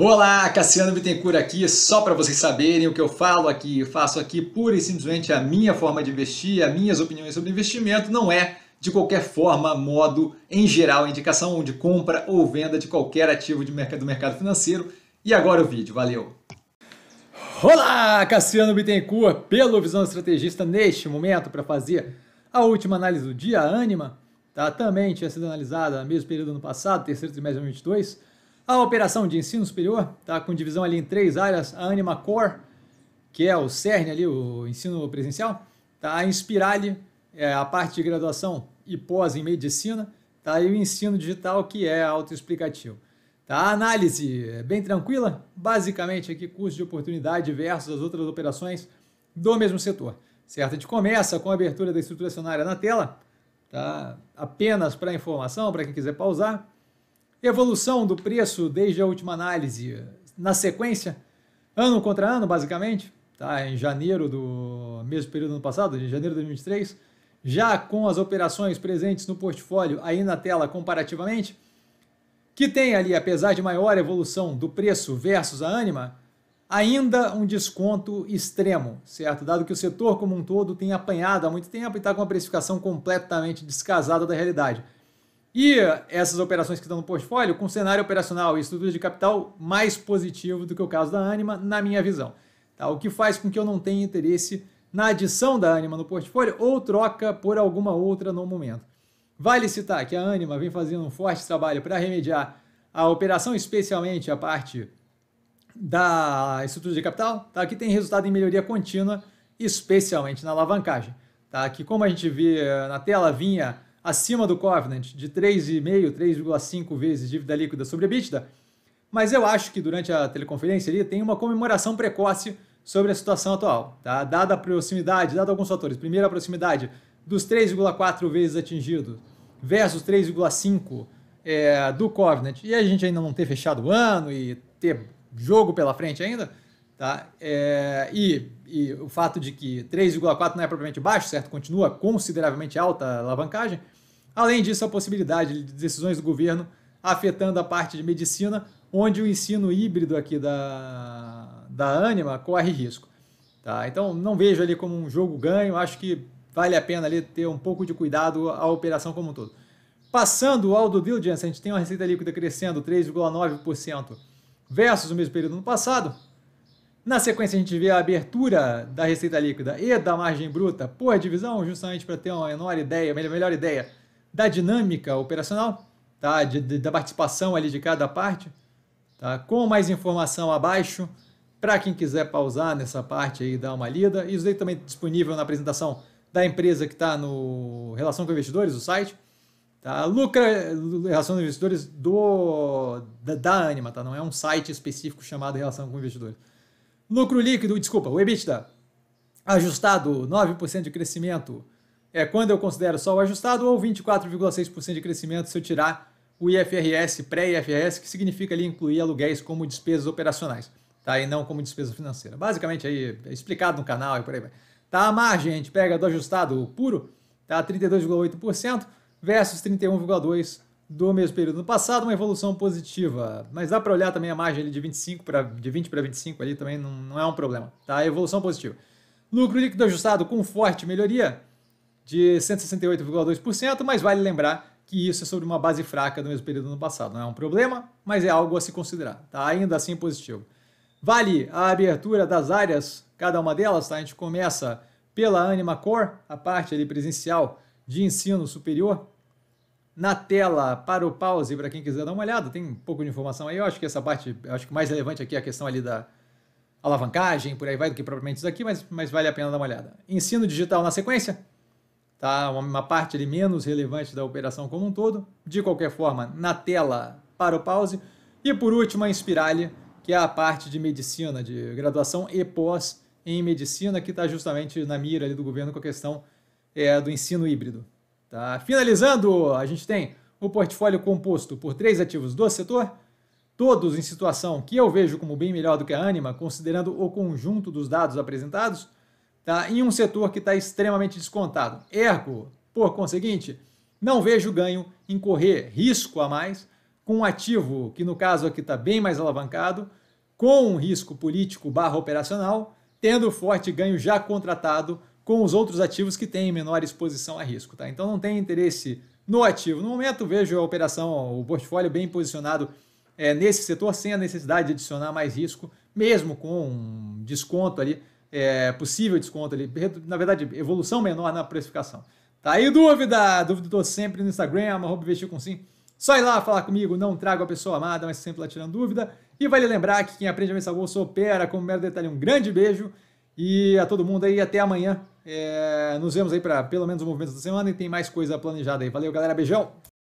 Olá, Cassiano Bittencourt aqui, só para vocês saberem o que eu falo aqui, eu faço aqui pura e simplesmente a minha forma de investir, as minhas opiniões sobre investimento, não é de qualquer forma, modo, em geral, indicação de compra ou venda de qualquer ativo de mercado, do mercado financeiro. E agora o vídeo, valeu! Olá, Cassiano Bittencourt, pelo Visão Estrategista, neste momento para fazer a última análise do dia, a Anima, tá? também tinha sido analisada no mesmo período do ano passado, terceiro trimestre de 2022, a operação de ensino superior está com divisão ali em três áreas. A Anima Core, que é o CERN ali, o ensino presencial, está a Spirale, é a parte de graduação e pós em medicina, tá? e o ensino digital, que é autoexplicativo. Tá? A análise é bem tranquila, basicamente aqui custo de oportunidade versus as outras operações do mesmo setor. Certo? A gente começa com a abertura da acionária na tela, tá? apenas para informação, para quem quiser pausar. Evolução do preço desde a última análise, na sequência, ano contra ano, basicamente, tá? em janeiro do mesmo período do ano passado, de janeiro de 2023, já com as operações presentes no portfólio aí na tela comparativamente, que tem ali, apesar de maior evolução do preço versus a Anima, ainda um desconto extremo, certo? Dado que o setor como um todo tem apanhado há muito tempo e está com uma precificação completamente descasada da realidade. E essas operações que estão no portfólio, com cenário operacional e estrutura de capital mais positivo do que o caso da Anima, na minha visão. Tá? O que faz com que eu não tenha interesse na adição da Anima no portfólio ou troca por alguma outra no momento. Vale citar que a Anima vem fazendo um forte trabalho para remediar a operação, especialmente a parte da estrutura de capital, tá? que tem resultado em melhoria contínua, especialmente na alavancagem. Tá? Que como a gente vê na tela, vinha acima do Covenant, de 3,5, 3,5 vezes dívida líquida sobre EBITDA, mas eu acho que durante a teleconferência ali tem uma comemoração precoce sobre a situação atual, tá? dada a proximidade, dada alguns fatores. Primeiro, a proximidade dos 3,4 vezes atingido versus 3,5 é, do Covenant, e a gente ainda não ter fechado o ano e ter jogo pela frente ainda, Tá? É, e, e, o fato de que 3,4 não é propriamente baixo, certo? Continua consideravelmente alta a alavancagem. Além disso, a possibilidade de decisões do governo afetando a parte de medicina, onde o ensino híbrido aqui da, da Anima corre risco. Tá? Então, não vejo ali como um jogo ganho, acho que vale a pena ali ter um pouco de cuidado a operação como um todo. Passando ao do diligence, a gente tem uma receita líquida crescendo 3,9% versus o mesmo período no passado, na sequência, a gente vê a abertura da receita líquida e da margem bruta por divisão, justamente para ter uma menor ideia, melhor, ideia da dinâmica operacional, tá? De, de, da participação ali de cada parte. Tá? Com mais informação abaixo, para quem quiser pausar nessa parte e dar uma lida. Isso aí também é disponível na apresentação da empresa que está no Relação com Investidores, o site. Tá? Lucra, Relação com Investidores do, da, da Anima, tá? não é um site específico chamado Relação com Investidores. Lucro líquido, desculpa, o EBITDA ajustado, 9% de crescimento. É quando eu considero só o ajustado ou 24,6% de crescimento se eu tirar o IFRS, pré-IFRS, que significa ali incluir aluguéis como despesas operacionais, tá? E não como despesa financeira. Basicamente aí é explicado no canal e por aí vai. Tá a margem, a gente pega do ajustado puro, tá 32,8% versus 31,2 do mesmo período no passado, uma evolução positiva. Mas dá para olhar também a margem ali de 25 para de 20 para 25 ali também não, não é um problema, tá? Evolução positiva. Lucro líquido ajustado com forte melhoria de 168,2%, mas vale lembrar que isso é sobre uma base fraca do mesmo período no passado. Não é um problema, mas é algo a se considerar, tá? Ainda assim positivo. Vale a abertura das áreas, cada uma delas, tá? A gente começa pela Anima Core, a parte ali presencial de ensino superior, na tela para o pause, para quem quiser dar uma olhada, tem um pouco de informação aí. Eu acho que essa parte, acho que mais relevante aqui é a questão ali da alavancagem, por aí vai, do que propriamente isso aqui, mas, mas vale a pena dar uma olhada. Ensino digital na sequência, tá? Uma parte ali menos relevante da operação como um todo. De qualquer forma, na tela para o pause. E por último, a espiralha que é a parte de medicina, de graduação e pós em medicina, que está justamente na mira ali do governo com a questão é, do ensino híbrido. Tá? Finalizando, a gente tem o portfólio composto por três ativos do setor, todos em situação que eu vejo como bem melhor do que a Anima, considerando o conjunto dos dados apresentados, tá? em um setor que está extremamente descontado. Ergo, por conseguinte, não vejo ganho em correr risco a mais com um ativo que, no caso aqui, está bem mais alavancado, com um risco político barra operacional, tendo forte ganho já contratado com os outros ativos que têm menor exposição a risco. Tá? Então não tem interesse no ativo. No momento, vejo a operação, o portfólio bem posicionado é, nesse setor, sem a necessidade de adicionar mais risco, mesmo com um desconto ali, é, possível desconto ali, na verdade, evolução menor na precificação. Tá aí dúvida? Dúvida estou sempre no Instagram, arroba investir com sim. Só ir lá falar comigo, não trago a pessoa amada, mas sempre lá tirando dúvida. E vale lembrar que quem aprende a pensar bolsa opera como mero detalhe. Um grande beijo e a todo mundo aí, até amanhã. É, nos vemos aí para pelo menos o movimento da semana e tem mais coisa planejada aí. Valeu, galera. Beijão!